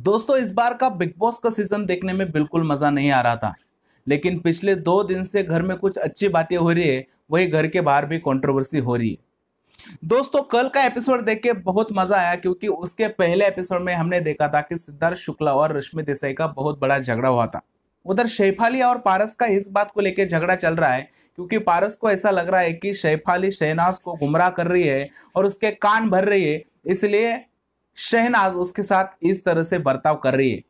दोस्तों इस बार का बिग बॉस का सीजन देखने में बिल्कुल मज़ा नहीं आ रहा था लेकिन पिछले दो दिन से घर में कुछ अच्छी बातें हो रही है वही घर के बाहर भी कंट्रोवर्सी हो रही है दोस्तों कल का एपिसोड देख के बहुत मज़ा आया क्योंकि उसके पहले एपिसोड में हमने देखा था कि सिद्धार्थ शुक्ला और रश्मि देसाई का बहुत बड़ा झगड़ा हुआ था उधर शैफाली और पारस का इस बात को लेकर झगड़ा चल रहा है क्योंकि पारस को ऐसा लग रहा है कि शैफाली शहनाज को गुमराह कर रही है और उसके कान भर रही है इसलिए शहनाज उसके साथ इस तरह से बर्ताव कर रही है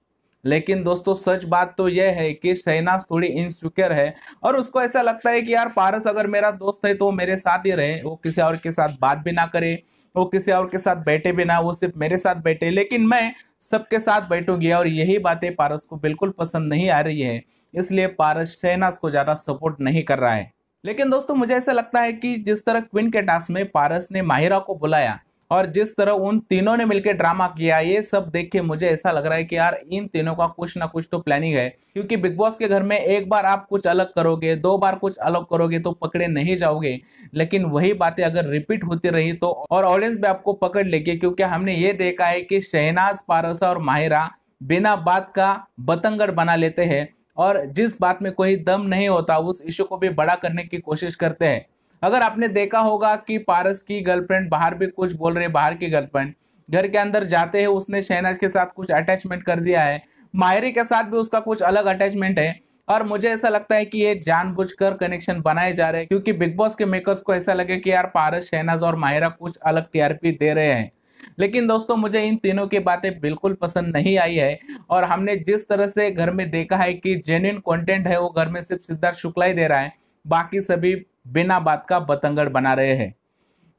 लेकिन दोस्तों सच बात तो यह है कि शहनाज थोड़ी इनसिक्योर है और उसको ऐसा लगता है कि यार पारस अगर मेरा दोस्त है तो मेरे साथ ही रहे वो किसी और के साथ बात भी ना करे वो किसी और के साथ बैठे भी ना वो सिर्फ मेरे साथ बैठे लेकिन मैं सबके साथ बैठूंगी और यही बातें पारस को बिल्कुल पसंद नहीं आ रही है इसलिए पारस शहनाज को ज़्यादा सपोर्ट नहीं कर रहा है लेकिन दोस्तों मुझे ऐसा लगता है कि जिस तरह क्विन के टास्क में पारस ने माहिरा को बुलाया और जिस तरह उन तीनों ने मिलकर ड्रामा किया ये सब देख के मुझे ऐसा लग रहा है कि यार इन तीनों का कुछ ना कुछ तो प्लानिंग है क्योंकि बिग बॉस के घर में एक बार आप कुछ अलग करोगे दो बार कुछ अलग करोगे तो पकड़े नहीं जाओगे लेकिन वही बातें अगर रिपीट होती रही तो और ऑडियंस भी आपको पकड़ लेगी क्योंकि हमने ये देखा है कि शहनाज पारसा और माहिरा बिना बात का बतंगड़ बना लेते हैं और जिस बात में कोई दम नहीं होता उस इशू को भी बड़ा करने की कोशिश करते हैं अगर आपने देखा होगा कि पारस की गर्लफ्रेंड बाहर भी कुछ बोल रहे बाहर की गर्लफ्रेंड घर के अंदर जाते हैं उसने शहनाज के साथ कुछ अटैचमेंट कर दिया है माहिर के साथ भी उसका कुछ अलग अटैचमेंट है और मुझे ऐसा लगता है कि ये जानबूझकर कनेक्शन बनाए जा रहे हैं क्योंकि बिग बॉस के मेकर्स को ऐसा लगे कि यार पारस शहनाज और माहिरा कुछ अलग टीआरपी दे रहे हैं लेकिन दोस्तों मुझे इन तीनों की बातें बिल्कुल पसंद नहीं आई है और हमने जिस तरह से घर में देखा है कि जेन्यून कॉन्टेंट है वो घर में सिर्फ सिद्धार्थ शुक्ला ही दे रहा है बाकी सभी बिना बात का बतंगड़ बना रहे हैं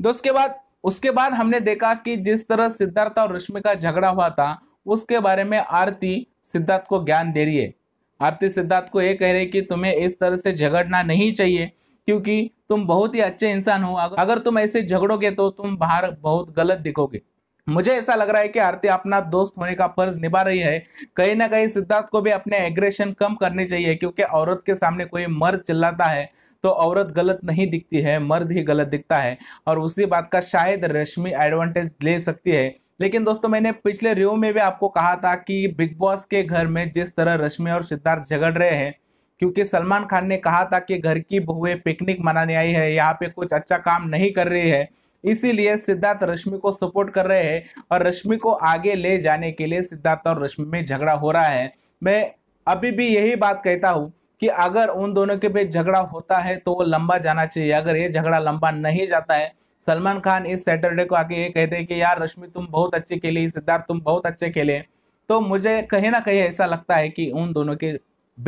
दोस्त तो बाद उसके बाद हमने देखा कि जिस तरह सिद्धार्थ और रश्मि का झगड़ा हुआ था उसके बारे में आरती सिद्धार्थ को ज्ञान दे रही है आरती सिद्धार्थ को ये कह रही कि तुम्हें इस तरह से झगड़ना नहीं चाहिए क्योंकि तुम बहुत ही अच्छे इंसान हो अगर तुम ऐसे झगड़ोगे तो तुम बाहर बहुत गलत दिखोगे मुझे ऐसा लग रहा है कि आरती अपना दोस्त होने का फर्ज निभा रही है कहीं ना कहीं सिद्धार्थ को भी अपने एग्रेशन कम करने चाहिए क्योंकि औरत के सामने कोई मर्द चिल्लाता है तो औरत गलत नहीं दिखती है मर्द ही गलत दिखता है और उसी बात का शायद रश्मि एडवांटेज ले सकती है लेकिन दोस्तों मैंने पिछले रिव्यू में भी आपको कहा था कि बिग बॉस के घर में जिस तरह रश्मि और सिद्धार्थ झगड़ रहे हैं क्योंकि सलमान खान ने कहा था कि घर की बहुएं पिकनिक मनाने आई है यहाँ पे कुछ अच्छा काम नहीं कर रही है इसीलिए सिद्धार्थ रश्मि को सपोर्ट कर रहे हैं और रश्मि को आगे ले जाने के लिए सिद्धार्थ और रश्मि में झगड़ा हो रहा है मैं अभी भी यही बात कहता हूँ कि अगर उन दोनों के बीच झगड़ा होता है तो वो लंबा जाना चाहिए अगर ये झगड़ा लंबा नहीं जाता है सलमान खान इस सैटरडे को आके ये कहते हैं कि यार रश्मि तुम बहुत अच्छे खेले सिद्धार्थ तुम बहुत अच्छे खेले तो मुझे कहीं ना कहीं ऐसा लगता है कि उन दोनों के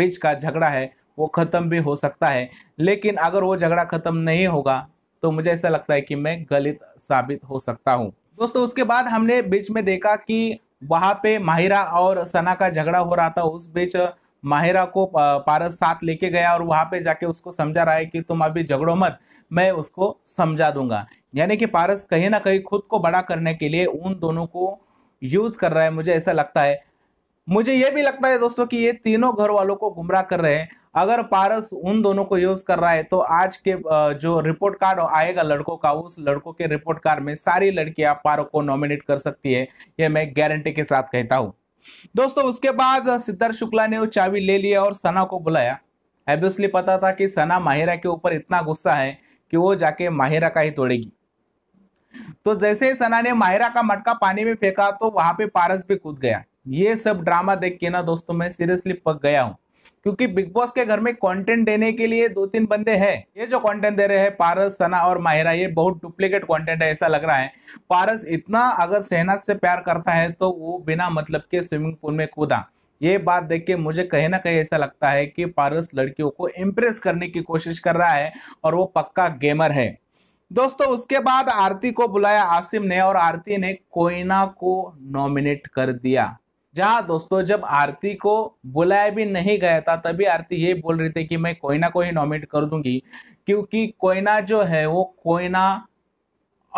बीच का झगड़ा है वो ख़त्म भी हो सकता है लेकिन अगर वो झगड़ा ख़त्म नहीं होगा तो मुझे ऐसा लगता है कि मैं गलित साबित हो सकता हूँ दोस्तों उसके बाद हमने बीच में देखा कि वहाँ पे माहिरा और सना का झगड़ा हो रहा था उस बीच माहिरा को पारस साथ लेके गया और वहां पे जाके उसको समझा रहा है कि तुम अभी झगड़ो मत मैं उसको समझा दूंगा यानी कि पारस कहीं ना कहीं खुद को बड़ा करने के लिए उन दोनों को यूज़ कर रहा है मुझे ऐसा लगता है मुझे ये भी लगता है दोस्तों कि ये तीनों घर वालों को गुमराह कर रहे हैं अगर पारस उन दोनों को यूज कर रहा है तो आज के जो रिपोर्ट कार्ड आएगा लड़कों का उस लड़कों के रिपोर्ट कार्ड में सारी लड़कियां पारो को नॉमिनेट कर सकती है ये मैं गारंटी के साथ कहता हूँ दोस्तों उसके बाद सिद्धार्थ शुक्ला ने वो चाबी ले लिया और सना को बुलाया एब्वियसली पता था कि सना माहिरा के ऊपर इतना गुस्सा है कि वो जाके माहिरा का ही तोड़ेगी तो जैसे ही सना ने माहिरा का मटका पानी में फेंका तो वहां पे पारस भी कूद गया ये सब ड्रामा देख के ना दोस्तों मैं सीरियसली पक गया हूँ क्योंकि बिग बॉस के घर में कंटेंट देने के लिए दो तीन बंदे हैं ये जो कंटेंट दे रहे हैं पारस सना और माहिरा ये बहुत डुप्लीकेट कंटेंट है ऐसा लग रहा है पारस इतना अगर शहनाज से प्यार करता है तो वो बिना मतलब के स्विमिंग पूल में कूदा ये बात देख के मुझे कहीं ना कहीं ऐसा लगता है कि पारस लड़कियों को इम्प्रेस करने की कोशिश कर रहा है और वो पक्का गेमर है दोस्तों उसके बाद आरती को बुलाया आसिम ने और आरती ने कोयना को नॉमिनेट कर दिया जहाँ दोस्तों जब आरती को बुलाया भी नहीं गया था तभी आरती ये बोल रही थी कि मैं कोयना ना कोई नॉमिनेट कर दूंगी क्योंकि कोयना जो है वो कोयना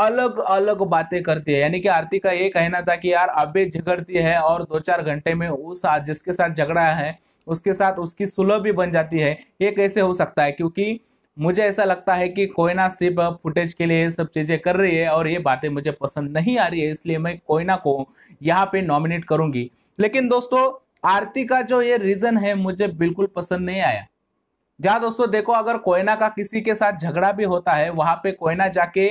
अलग अलग बातें करती है यानी कि आरती का ये कहना था कि यार अबे झगड़ती है और दो चार घंटे में उस जिसके साथ झगड़ा है उसके साथ उसकी सुलह भी बन जाती है ये कैसे हो सकता है क्योंकि मुझे ऐसा लगता है कि कोयना सिर्फ फुटेज के लिए ये सब चीज़ें कर रही है और ये बातें मुझे पसंद नहीं आ रही है इसलिए मैं कोयना को यहाँ पे नॉमिनेट करूंगी लेकिन दोस्तों आरती का जो ये रीज़न है मुझे बिल्कुल पसंद नहीं आया जहाँ दोस्तों देखो अगर कोयना का किसी के साथ झगड़ा भी होता है वहाँ पे कोयना जाके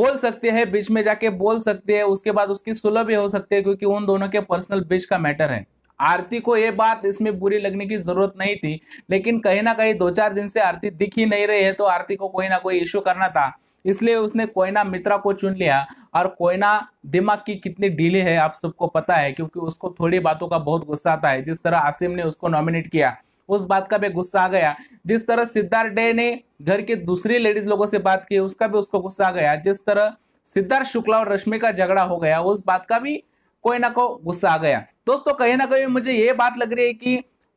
बोल सकते हैं बीच में जाके बोल सकते हैं उसके बाद उसकी सुलभ भी हो सकती है क्योंकि उन दोनों के पर्सनल बीच का मैटर है आरती को ये बात इसमें बुरी लगने की जरूरत नहीं थी लेकिन कहीं ना कहीं दो चार दिन से आरती दिख ही नहीं रही है तो आरती को कोई ना कोई इश्यू करना था इसलिए उसने कोयना मित्रा को चुन लिया और कोयना दिमाग की कितनी ढीली है आप सबको पता है क्योंकि उसको थोड़ी बातों का बहुत गुस्सा आता है जिस तरह आसिम ने उसको नॉमिनेट किया उस बात का भी गुस्सा आ गया जिस तरह सिद्धार्थ डे ने घर के दूसरी लेडीज लोगों से बात की उसका भी उसको गुस्सा आ गया जिस तरह सिद्धार्थ शुक्ला और रश्मि का झगड़ा हो गया उस बात का भी कोई ना को गुस्सा आ गया दोस्तों कहीं ना कहीं मुझे ये बात लग रही है कि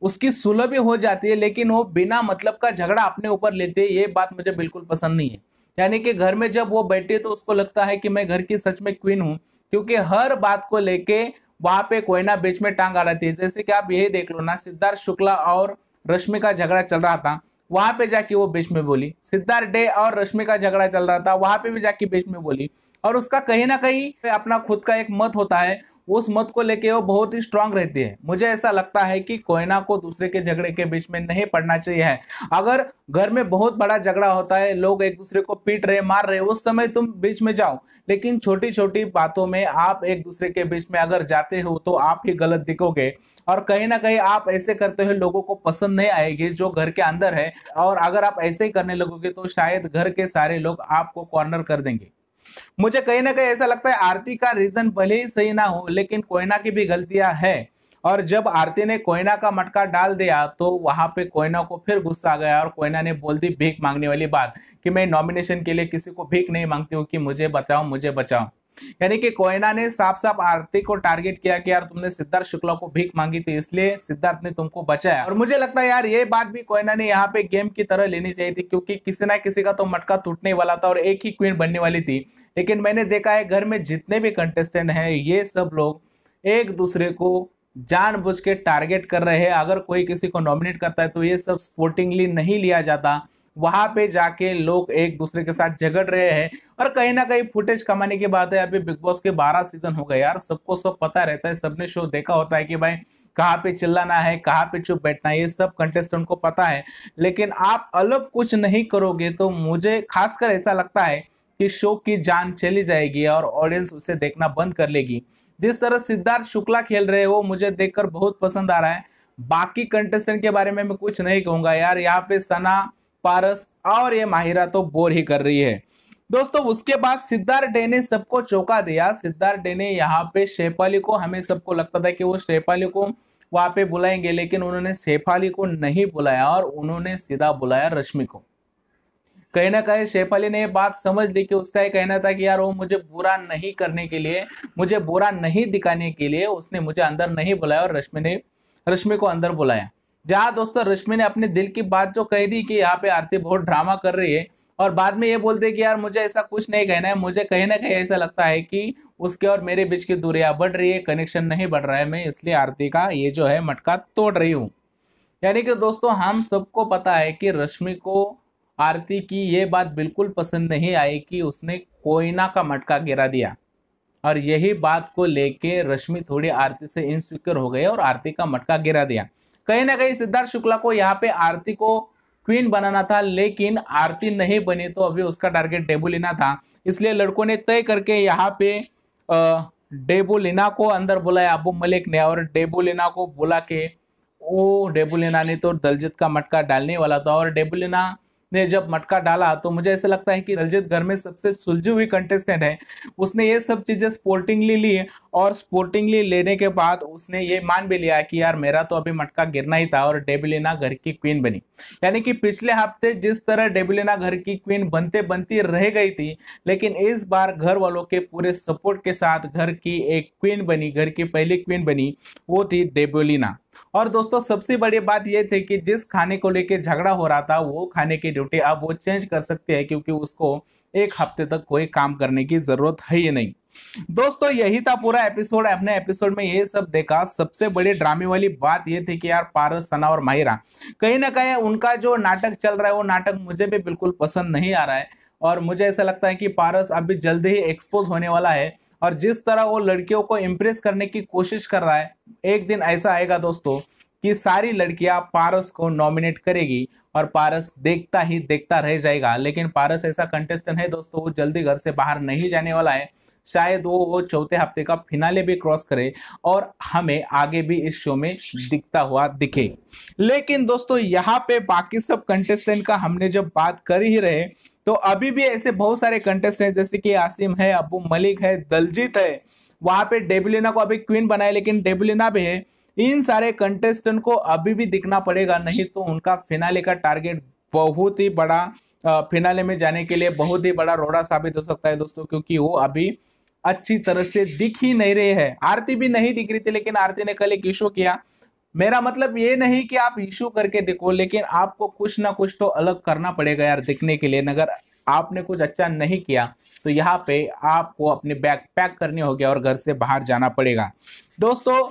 उसकी सुलभ हो जाती है लेकिन वो बिना मतलब का झगड़ा अपने ऊपर लेते हैं ये बात मुझे बिल्कुल पसंद नहीं है यानी कि घर में जब वो बैठे तो उसको लगता है कि मैं घर की सच में क्वीन हूँ क्योंकि हर बात को लेके वहां पे कोयना बीच में टांग आ रहती है जैसे कि आप यही देख लो ना सिद्धार्थ शुक्ला और रश्मि का झगड़ा चल रहा था वहां पे जाके वो बीच में बोली सिद्धार्थ डे और रश्मि का झगड़ा चल रहा था वहां पे भी जाके बीच में बोली और उसका कहीं ना कहीं अपना खुद का एक मत होता है उस मत को लेके वो बहुत ही स्ट्रांग रहती है मुझे ऐसा लगता है कि कोयना को दूसरे के झगड़े के बीच में नहीं पड़ना चाहिए अगर घर में बहुत बड़ा झगड़ा होता है लोग एक दूसरे को पीट रहे मार रहे उस समय तुम बीच में जाओ लेकिन छोटी छोटी बातों में आप एक दूसरे के बीच में अगर जाते हो तो आप ही गलत दिखोगे और कहीं ना कहीं आप ऐसे करते हुए लोगों को पसंद नहीं आएगी जो घर के अंदर है और अगर आप ऐसे ही करने लगोगे तो शायद घर के सारे लोग आपको कॉर्नर कर देंगे मुझे कहीं ना कहीं ऐसा लगता है आरती का रीजन भले ही सही ना हो लेकिन कोयना की भी गलतियां है और जब आरती ने कोयना का मटका डाल दिया तो वहां पे कोयना को फिर गुस्सा आ गया और कोयना ने बोल दी भीख मांगने वाली बात कि मैं नॉमिनेशन के लिए किसी को भीख नहीं मांगती हूँ कि मुझे बचाओ मुझे बचाओ यानी कि कोयना ने साफ साफ आरती को टारगेट किया कि यार तुमने सिद्धार्थ शुक्ला को भीख मांगी थी इसलिए सिद्धार्थ ने तुमको बचाया और मुझे लगता है यार ये बात भी कोयना ने यहाँ पे गेम की तरह लेनी चाहिए थी क्योंकि किसी ना किसी का तो मटका टूटने वाला था और एक ही क्वीन बनने वाली थी लेकिन मैंने देखा है घर में जितने भी कंटेस्टेंट है ये सब लोग एक दूसरे को जान के टारगेट कर रहे हैं अगर कोई किसी को नॉमिनेट करता है तो ये सब स्पोर्टिंगली नहीं लिया जाता वहां पे जाके लोग एक दूसरे के साथ झगड़ रहे हैं और कहीं ना कहीं फुटेज कमाने की बात है अभी बिग बॉस के बारह सीजन हो गए यार सबको सब पता रहता है सबने शो देखा होता है कि भाई कहाँ पे चिल्लाना है कहाँ पे चुप बैठना है ये सब कंटेस्टेंट को पता है लेकिन आप अलग कुछ नहीं करोगे तो मुझे खासकर ऐसा लगता है कि शो की जान चली जाएगी और ऑडियंस उसे देखना बंद कर लेगी जिस तरह सिद्धार्थ शुक्ला खेल रहे वो मुझे देखकर बहुत पसंद आ रहा है बाकी कंटेस्टेंट के बारे में मैं कुछ नहीं कहूंगा यार यहाँ पे सना पारस और ये माहिरा तो बोर ही कर रही है दोस्तों उसके बाद सिद्धार्थ डे ने सबको चौका दिया सिद्धार्थ डे ने यहाँ पे शेफाली को हमें सबको लगता था कि वो शेफाली को वहाँ पे बुलाएंगे लेकिन उन्होंने शेफाली को नहीं बुलाया और उन्होंने सीधा बुलाया रश्मि को कहीं ना कहीं शेफाली ने ये बात समझ ली कि उसका ये कहना था कि यार वो मुझे बुरा नहीं करने के लिए मुझे बुरा नहीं दिखाने के लिए उसने मुझे अंदर नहीं बुलाया और रश्मि ने रश्मि को अंदर बुलाया जहाँ दोस्तों रश्मि ने अपने दिल की बात जो कही थी कि यहाँ पे आरती बहुत ड्रामा कर रही है और बाद में ये बोलते कि यार मुझे ऐसा कुछ नहीं कहना है मुझे कहीं ना कहीं ऐसा लगता है कि उसके और मेरे बीच की दूरियां बढ़ रही है कनेक्शन नहीं बढ़ रहा है मैं इसलिए आरती का ये जो है मटका तोड़ रही हूँ यानी कि दोस्तों हम सबको पता है कि रश्मि को आरती की ये बात बिल्कुल पसंद नहीं आई कि उसने कोयना का मटका गिरा दिया और यही बात को लेके रश्मि थोड़ी आरती से इनसिक्योर हो गई और आरती का मटका गिरा दिया कहीं ना कहीं सिद्धार्थ शुक्ला को यहाँ पे आरती को क्वीन बनाना था लेकिन आरती नहीं बनी तो अभी उसका टारगेट लेना था इसलिए लड़कों ने तय करके यहाँ पे डेबुलिना को अंदर बुलाया अबू मलिक ने और डेबुलिना को बुला के वो डेबुलिना ने तो दलजित का मटका डालने वाला था और डेबुलिना ने जब मटका डाला तो मुझे ऐसा लगता है कि रलजीत घर में सबसे सुलझी हुई कंटेस्टेंट है उसने ये सब चीज़ें स्पोर्टिंगली ली और स्पोर्टिंगली लेने के बाद उसने ये मान भी लिया कि यार मेरा तो अभी मटका गिरना ही था और डेबिलिना घर की क्वीन बनी यानी कि पिछले हफ्ते जिस तरह डेबिलिना घर की क्वीन बनते बनती रह गई थी लेकिन इस बार घर वालों के पूरे सपोर्ट के साथ घर की एक क्वीन बनी घर की पहली क्वीन बनी वो थी डेबोलिना और दोस्तों सबसे बड़ी बात यह थी कि जिस खाने को लेकर झगड़ा हो रहा था वो खाने की ड्यूटी अब वो चेंज कर सकते हैं क्योंकि उसको एक हफ्ते तक कोई काम करने की जरूरत है ही नहीं दोस्तों यही था पूरा एपिसोड अपने एपिसोड में ये सब देखा सबसे बड़े ड्रामे वाली बात ये थी कि यार पारस सना और माहिरा कहीं ना कहीं उनका जो नाटक चल रहा है वो नाटक मुझे भी बिल्कुल पसंद नहीं आ रहा है और मुझे ऐसा लगता है कि पारस अभी जल्द ही एक्सपोज होने वाला है और जिस तरह वो लड़कियों को इम्प्रेस करने की कोशिश कर रहा है एक दिन ऐसा आएगा दोस्तों कि सारी लड़कियां पारस को नॉमिनेट करेगी और पारस देखता ही देखता रह जाएगा लेकिन पारस ऐसा कंटेस्टेंट है दोस्तों वो जल्दी घर से बाहर नहीं जाने वाला है शायद वो वो चौथे हफ्ते का फिनाले भी क्रॉस करे और हमें आगे भी इस शो में दिखता हुआ दिखे लेकिन दोस्तों यहाँ पे बाकी सब कंटेस्टेंट का हमने जब बात कर ही रहे तो अभी भी ऐसे बहुत सारे कंटेस्टेंट जैसे कि आसिम है अबू मलिक है दलजीत है वहां पे डेबुलिना को अभी क्वीन बनाए लेकिन डेबुलिना भी है इन सारे कंटेस्टेंट को अभी भी दिखना पड़ेगा नहीं तो उनका फिनाले का टारगेट बहुत ही बड़ा फिनाले में जाने के लिए बहुत ही बड़ा रोड़ा साबित हो सकता है दोस्तों क्योंकि वो अभी अच्छी तरह से दिख ही नहीं रहे हैं आरती भी नहीं दिख रही थी लेकिन आरती ने कल एक इशू किया मेरा मतलब ये नहीं कि आप इशू करके देखो लेकिन आपको कुछ ना कुछ तो अलग करना पड़ेगा यार दिखने के लिए अगर आपने कुछ अच्छा नहीं किया तो यहाँ पे आपको अपने बैग पैक करनी होगी और घर से बाहर जाना पड़ेगा दोस्तों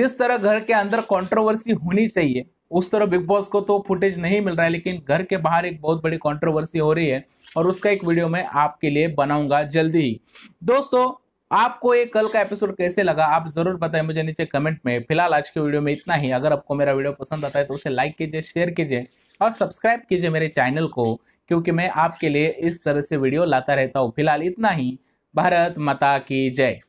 जिस तरह घर के अंदर कंट्रोवर्सी होनी चाहिए उस तरह बिग बॉस को तो फुटेज नहीं मिल रहा है लेकिन घर के बाहर एक बहुत बड़ी कंट्रोवर्सी हो रही है और उसका एक वीडियो मैं आपके लिए बनाऊंगा जल्दी ही दोस्तों आपको ये कल का एपिसोड कैसे लगा आप जरूर बताएं मुझे नीचे कमेंट में फिलहाल आज के वीडियो में इतना ही अगर आपको मेरा वीडियो पसंद आता है तो उसे लाइक कीजिए शेयर कीजिए और सब्सक्राइब कीजिए मेरे चैनल को क्योंकि मैं आपके लिए इस तरह से वीडियो लाता रहता हूँ फिलहाल इतना ही भारत माता की जय